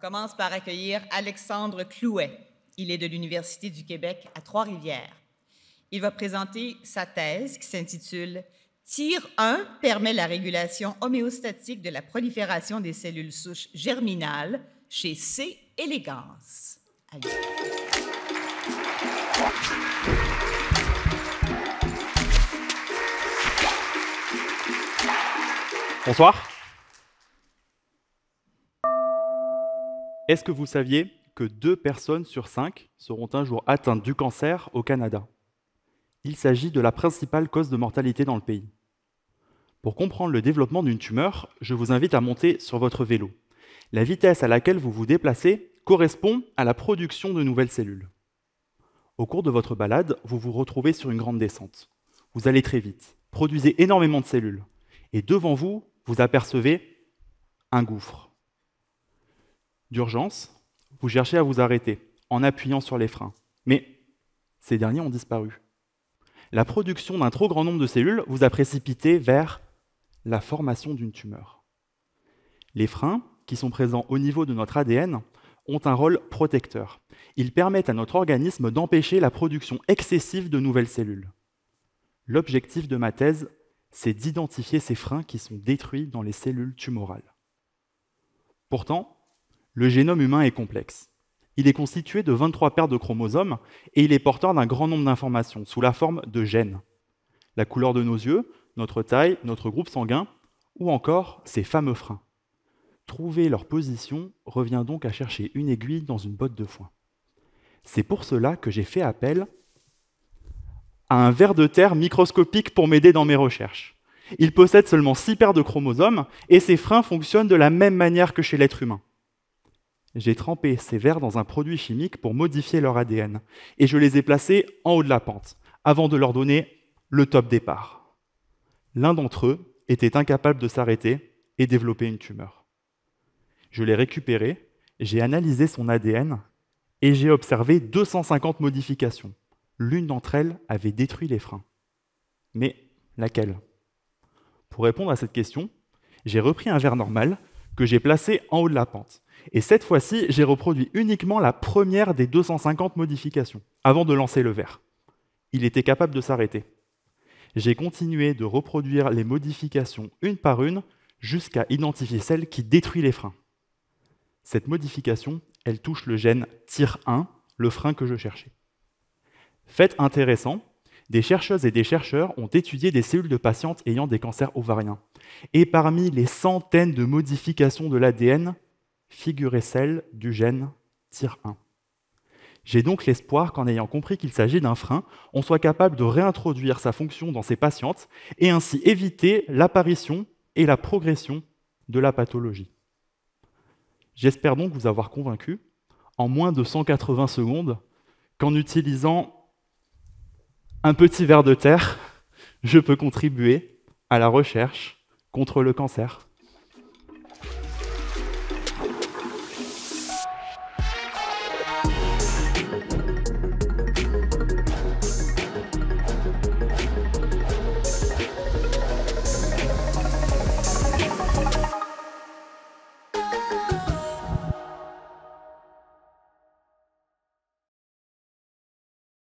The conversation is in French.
commence par accueillir Alexandre Clouet. Il est de l'Université du Québec à Trois-Rivières. Il va présenter sa thèse qui s'intitule « 1 permet la régulation homéostatique de la prolifération des cellules souches germinales chez C. élégance. Bonsoir. Est-ce que vous saviez que deux personnes sur cinq seront un jour atteintes du cancer au Canada Il s'agit de la principale cause de mortalité dans le pays. Pour comprendre le développement d'une tumeur, je vous invite à monter sur votre vélo. La vitesse à laquelle vous vous déplacez correspond à la production de nouvelles cellules. Au cours de votre balade, vous vous retrouvez sur une grande descente. Vous allez très vite, produisez énormément de cellules, et devant vous, vous apercevez un gouffre d'urgence, vous cherchez à vous arrêter en appuyant sur les freins. Mais ces derniers ont disparu. La production d'un trop grand nombre de cellules vous a précipité vers la formation d'une tumeur. Les freins, qui sont présents au niveau de notre ADN, ont un rôle protecteur. Ils permettent à notre organisme d'empêcher la production excessive de nouvelles cellules. L'objectif de ma thèse, c'est d'identifier ces freins qui sont détruits dans les cellules tumorales. Pourtant, le génome humain est complexe. Il est constitué de 23 paires de chromosomes et il est porteur d'un grand nombre d'informations sous la forme de gènes. La couleur de nos yeux, notre taille, notre groupe sanguin ou encore ces fameux freins. Trouver leur position revient donc à chercher une aiguille dans une botte de foin. C'est pour cela que j'ai fait appel à un ver de terre microscopique pour m'aider dans mes recherches. Il possède seulement 6 paires de chromosomes et ses freins fonctionnent de la même manière que chez l'être humain j'ai trempé ces vers dans un produit chimique pour modifier leur ADN, et je les ai placés en haut de la pente, avant de leur donner le top départ. L'un d'entre eux était incapable de s'arrêter et développer une tumeur. Je l'ai récupéré, j'ai analysé son ADN et j'ai observé 250 modifications. L'une d'entre elles avait détruit les freins. Mais laquelle Pour répondre à cette question, j'ai repris un verre normal que j'ai placé en haut de la pente. Et cette fois-ci, j'ai reproduit uniquement la première des 250 modifications, avant de lancer le verre. Il était capable de s'arrêter. J'ai continué de reproduire les modifications une par une jusqu'à identifier celle qui détruit les freins. Cette modification, elle touche le gène TIR1, le frein que je cherchais. Fait intéressant, des chercheuses et des chercheurs ont étudié des cellules de patientes ayant des cancers ovariens. Et parmi les centaines de modifications de l'ADN, figurait celle du gène TIR1. J'ai donc l'espoir qu'en ayant compris qu'il s'agit d'un frein, on soit capable de réintroduire sa fonction dans ces patientes et ainsi éviter l'apparition et la progression de la pathologie. J'espère donc vous avoir convaincu, en moins de 180 secondes, qu'en utilisant un petit verre de terre, je peux contribuer à la recherche contre le cancer.